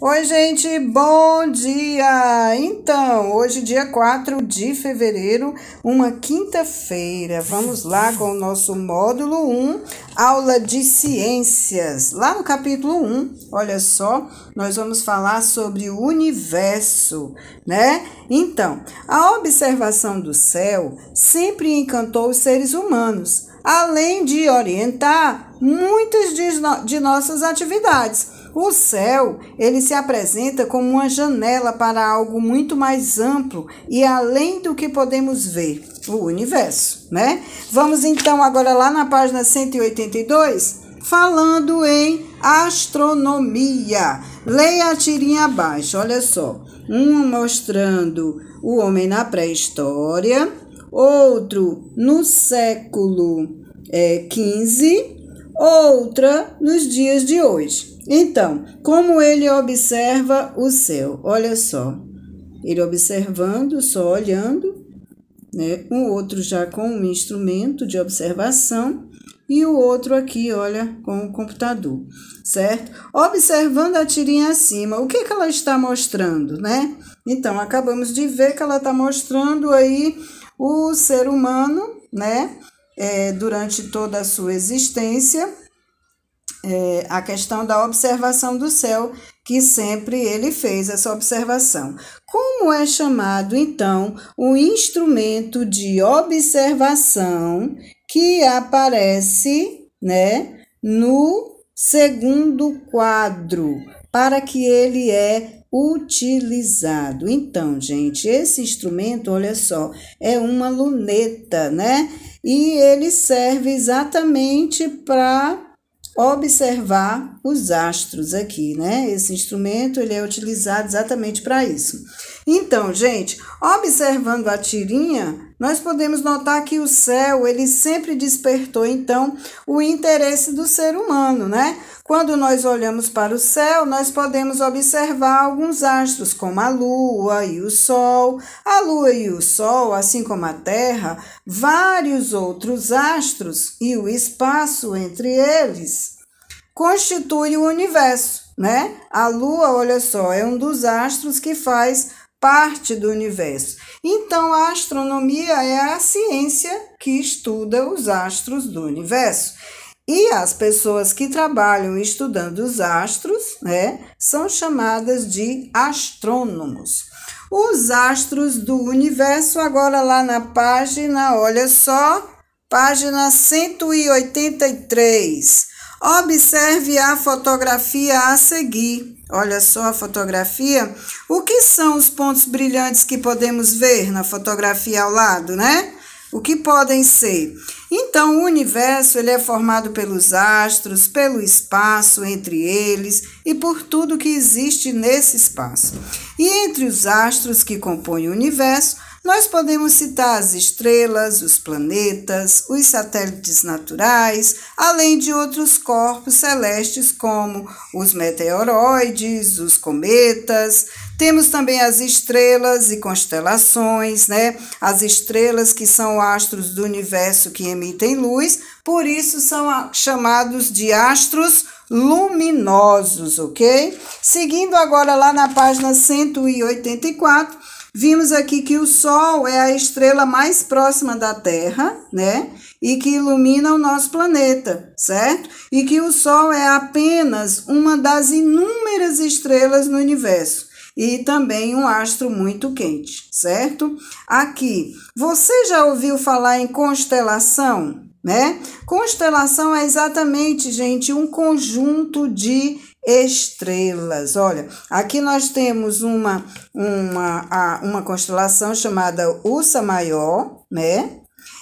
Oi, gente, bom dia! Então, hoje, dia 4 de fevereiro, uma quinta-feira, vamos lá com o nosso módulo 1, aula de ciências. Lá no capítulo 1, olha só, nós vamos falar sobre o universo, né? Então, a observação do céu sempre encantou os seres humanos, além de orientar muitas de, no de nossas atividades. O céu, ele se apresenta como uma janela para algo muito mais amplo e além do que podemos ver, o universo, né? Vamos então agora lá na página 182, falando em astronomia. Leia a tirinha abaixo, olha só. Um mostrando o homem na pré-história, outro no século é, outra nos dias de hoje. Então, como ele observa o céu? Olha só, ele observando, só olhando, né? Um outro já com um instrumento de observação e o outro aqui, olha, com o computador, certo? Observando a tirinha acima, o que, que ela está mostrando, né? Então, acabamos de ver que ela está mostrando aí o ser humano, né? é, durante toda a sua existência, é, a questão da observação do céu, que sempre ele fez essa observação. Como é chamado, então, o instrumento de observação que aparece né, no segundo quadro para que ele é utilizado. Então, gente, esse instrumento, olha só, é uma luneta, né? E ele serve exatamente para observar os astros aqui, né? Esse instrumento ele é utilizado exatamente para isso. Então, gente, observando a tirinha, nós podemos notar que o céu, ele sempre despertou então o interesse do ser humano, né? Quando nós olhamos para o céu, nós podemos observar alguns astros, como a lua e o sol. A lua e o sol, assim como a terra, vários outros astros e o espaço entre eles constitui o universo, né? A lua, olha só, é um dos astros que faz parte do universo. Então, a astronomia é a ciência que estuda os astros do universo. E as pessoas que trabalham estudando os astros, né, são chamadas de astrônomos. Os astros do universo, agora lá na página, olha só, página 183. Observe a fotografia a seguir. Olha só a fotografia. O que são os pontos brilhantes que podemos ver na fotografia ao lado, né? O que podem ser? Então, o universo ele é formado pelos astros, pelo espaço entre eles e por tudo que existe nesse espaço. E entre os astros que compõem o universo, nós podemos citar as estrelas, os planetas, os satélites naturais, além de outros corpos celestes como os meteoroides, os cometas. Temos também as estrelas e constelações, né? As estrelas que são astros do universo que emitem luz, por isso são chamados de astros luminosos, ok? Seguindo agora lá na página 184 Vimos aqui que o Sol é a estrela mais próxima da Terra, né? E que ilumina o nosso planeta, certo? E que o Sol é apenas uma das inúmeras estrelas no universo e também um astro muito quente, certo? Aqui, você já ouviu falar em constelação, né? Constelação é exatamente, gente, um conjunto de estrelas. Olha, aqui nós temos uma, uma, uma constelação chamada Ursa Maior, né?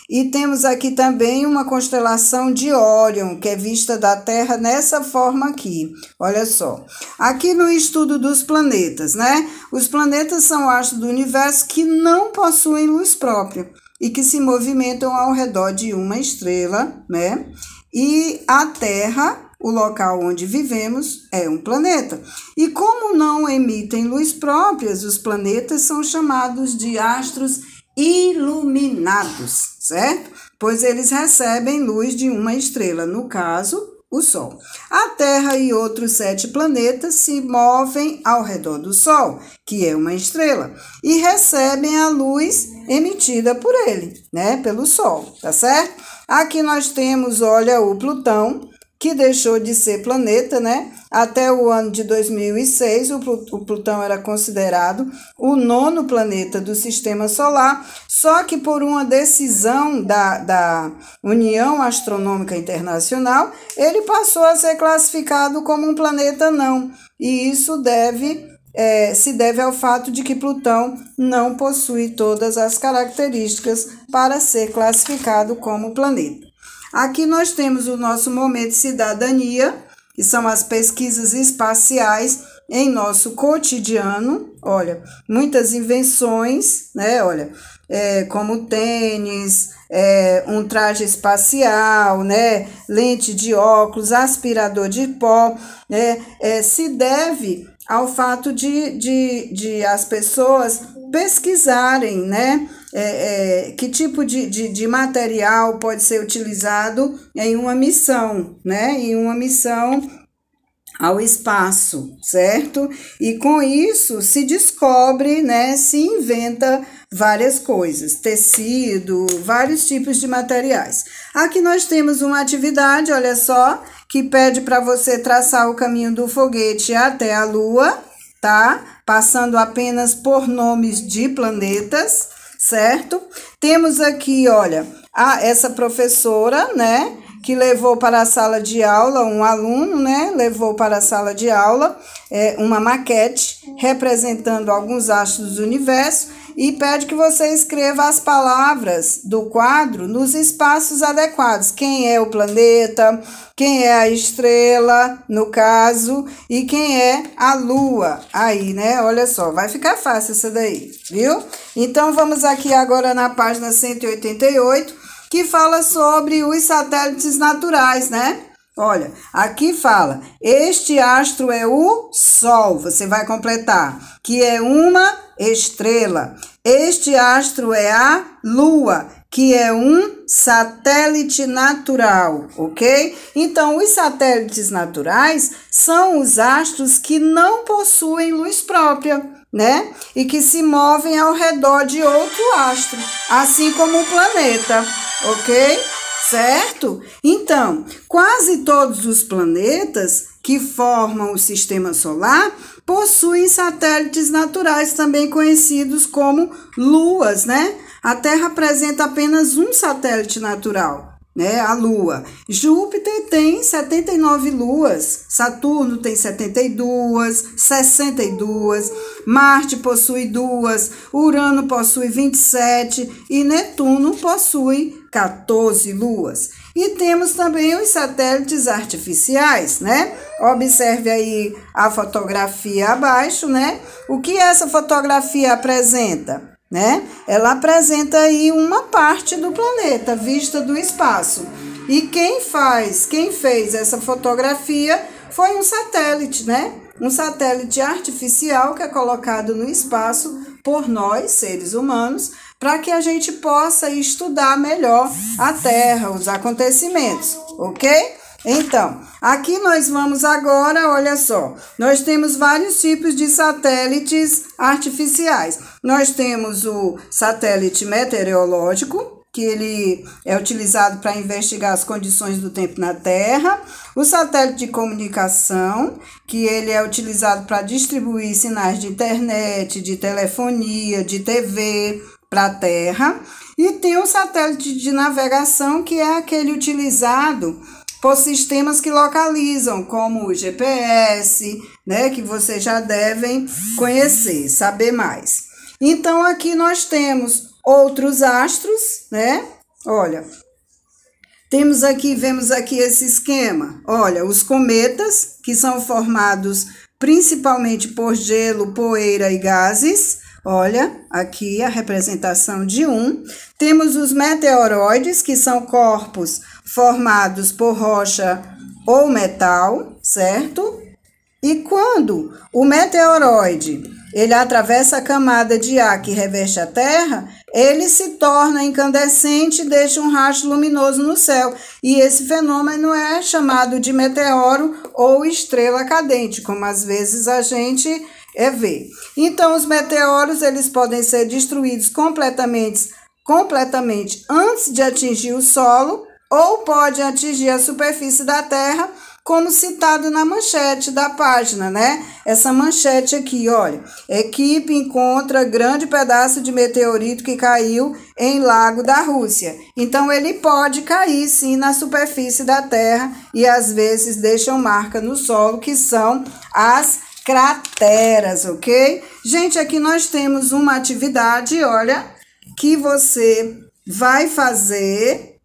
E temos aqui também uma constelação de Órion, que é vista da Terra nessa forma aqui. Olha só. Aqui no estudo dos planetas, né? Os planetas são astros do universo que não possuem luz própria e que se movimentam ao redor de uma estrela, né? E a Terra o local onde vivemos é um planeta. E como não emitem luz próprias, os planetas são chamados de astros iluminados, certo? Pois eles recebem luz de uma estrela, no caso, o Sol. A Terra e outros sete planetas se movem ao redor do Sol, que é uma estrela, e recebem a luz emitida por ele, né? Pelo Sol, tá certo? Aqui nós temos, olha, o Plutão, que deixou de ser planeta, né? Até o ano de 2006, o Plutão era considerado o nono planeta do sistema solar, só que por uma decisão da, da União Astronômica Internacional, ele passou a ser classificado como um planeta não, e isso deve. É, se deve ao fato de que Plutão não possui todas as características para ser classificado como planeta. Aqui nós temos o nosso momento de cidadania, que são as pesquisas espaciais em nosso cotidiano. Olha, muitas invenções, né? Olha, é, como tênis, é, um traje espacial, né? Lente de óculos, aspirador de pó, né? É, se deve ao fato de, de, de as pessoas pesquisarem, né? é, é, que tipo de, de, de, material pode ser utilizado em uma missão, né? Em uma missão ao espaço, certo? E com isso se descobre, né? Se inventa várias coisas, tecido, vários tipos de materiais. Aqui nós temos uma atividade, olha só, que pede para você traçar o caminho do foguete até a Lua, tá? Passando apenas por nomes de planetas certo? Temos aqui, olha, a, essa professora, né? que levou para a sala de aula um aluno, né? Levou para a sala de aula é, uma maquete representando alguns astros do universo e pede que você escreva as palavras do quadro nos espaços adequados. Quem é o planeta, quem é a estrela, no caso, e quem é a lua. Aí, né? Olha só, vai ficar fácil essa daí, viu? Então vamos aqui agora na página 188, que fala sobre os satélites naturais, né? Olha, aqui fala: este astro é o Sol. Você vai completar, que é uma estrela. Este astro é a Lua, que é um satélite natural, ok? Então, os satélites naturais são os astros que não possuem luz própria né? E que se movem ao redor de outro astro, assim como o planeta, ok? certo? Então, quase todos os planetas que formam o sistema solar possuem satélites naturais, também conhecidos como luas, né? A Terra apresenta apenas um satélite natural, né, a Lua. Júpiter tem 79 luas, Saturno tem 72, 62, Marte possui duas, Urano possui 27 e Netuno possui 14 luas. E temos também os satélites artificiais, né? Observe aí a fotografia abaixo, né? O que essa fotografia apresenta? né? Ela apresenta aí uma parte do planeta vista do espaço. E quem faz, quem fez essa fotografia foi um satélite, né? Um satélite artificial que é colocado no espaço por nós, seres humanos, para que a gente possa estudar melhor a Terra, os acontecimentos, ok? Então, aqui nós vamos agora, olha só, nós temos vários tipos de satélites artificiais. Nós temos o satélite meteorológico, que ele é utilizado para investigar as condições do tempo na Terra, o satélite de comunicação, que ele é utilizado para distribuir sinais de internet, de telefonia, de TV para a Terra, e tem o satélite de navegação, que é aquele utilizado por sistemas que localizam, como o GPS, né, que vocês já devem conhecer, saber mais. Então aqui nós temos outros astros, né? Olha, temos aqui, vemos aqui esse esquema. Olha, os cometas, que são formados principalmente por gelo, poeira e gases. Olha, aqui a representação de um. Temos os meteoroides, que são corpos formados por rocha ou metal, certo? E quando o meteoroide ele atravessa a camada de ar que reveste a Terra, ele se torna incandescente e deixa um rastro luminoso no céu. E esse fenômeno é chamado de meteoro ou estrela cadente, como às vezes a gente é vê. Então, os meteoros eles podem ser destruídos completamente, completamente antes de atingir o solo ou pode atingir a superfície da Terra como citado na manchete da página, né? Essa manchete aqui, olha. Equipe encontra grande pedaço de meteorito que caiu em Lago da Rússia. Então, ele pode cair sim na superfície da Terra e às vezes deixam marca no solo, que são as crateras, ok? Gente, aqui nós temos uma atividade, olha, que você vai fazer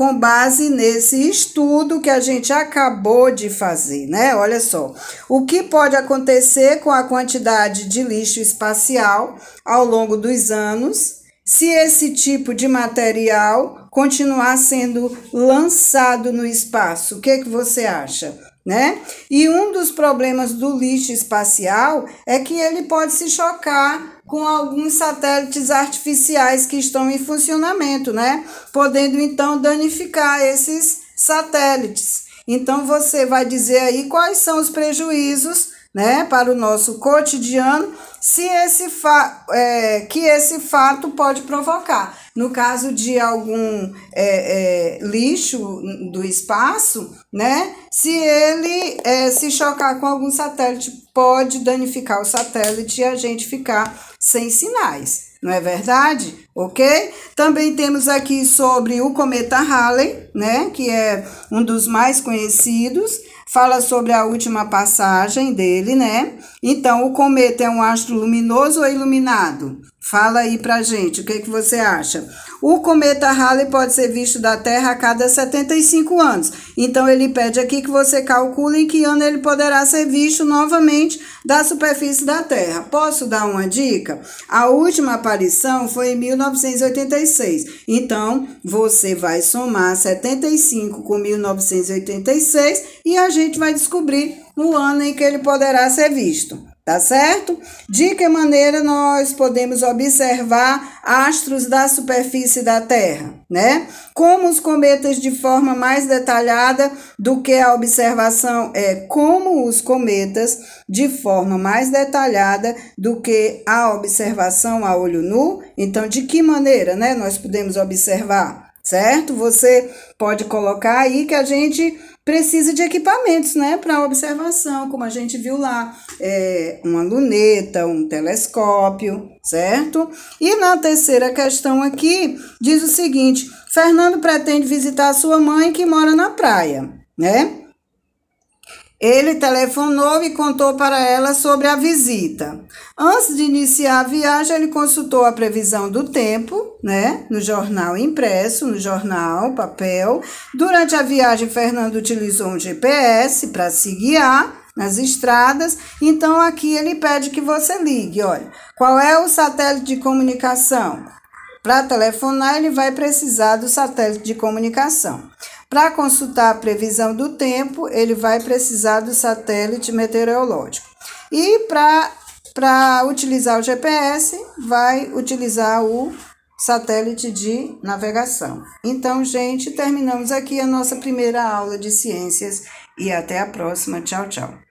com base nesse estudo que a gente acabou de fazer, né? Olha só. O que pode acontecer com a quantidade de lixo espacial ao longo dos anos se esse tipo de material continuar sendo lançado no espaço? O que, é que você acha? né? E um dos problemas do lixo espacial é que ele pode se chocar com alguns satélites artificiais que estão em funcionamento, né? Podendo então danificar esses satélites. Então você vai dizer aí quais são os prejuízos né, para o nosso cotidiano, se esse é, que esse fato pode provocar. No caso de algum é, é, lixo do espaço, né, se ele é, se chocar com algum satélite, pode danificar o satélite e a gente ficar sem sinais. Não é verdade? Ok? Também temos aqui sobre o cometa Halley, né, que é um dos mais conhecidos fala sobre a última passagem dele, né? Então, o cometa é um astro luminoso ou iluminado? Fala aí pra gente, o que, que você acha? O cometa Halley pode ser visto da Terra a cada 75 anos. Então ele pede aqui que você calcule em que ano ele poderá ser visto novamente da superfície da Terra. Posso dar uma dica? A última aparição foi em 1986. Então você vai somar 75 com 1986 e a gente vai descobrir o ano em que ele poderá ser visto tá certo? De que maneira nós podemos observar astros da superfície da Terra, né? Como os cometas de forma mais detalhada do que a observação é como os cometas de forma mais detalhada do que a observação a olho nu. Então, de que maneira, né, nós podemos observar certo? Você pode colocar aí que a gente precisa de equipamentos, né, para observação, como a gente viu lá, é, uma luneta, um telescópio, certo? E na terceira questão aqui diz o seguinte: Fernando pretende visitar sua mãe que mora na praia, né? Ele telefonou e contou para ela sobre a visita. Antes de iniciar a viagem, ele consultou a previsão do tempo, né, no jornal impresso, no jornal papel. Durante a viagem, Fernando utilizou um GPS para se guiar nas estradas. Então aqui ele pede que você ligue, olha, qual é o satélite de comunicação? Para telefonar, ele vai precisar do satélite de comunicação. Para consultar a previsão do tempo, ele vai precisar do satélite meteorológico. E para utilizar o GPS, vai utilizar o satélite de navegação. Então, gente, terminamos aqui a nossa primeira aula de ciências e até a próxima. Tchau, tchau.